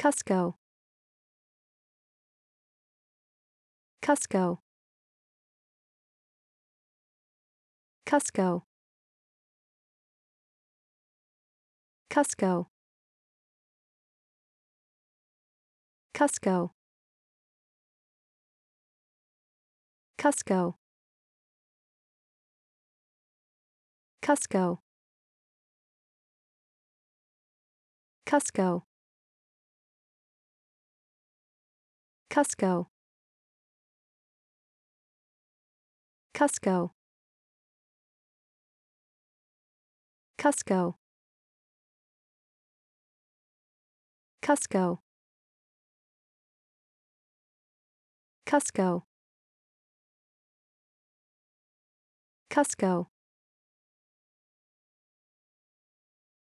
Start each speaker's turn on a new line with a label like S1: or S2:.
S1: Cusco Cusco Cusco Cusco Cusco Cusco Cusco Cusco Cusco Cusco Cusco Cusco Cusco Cusco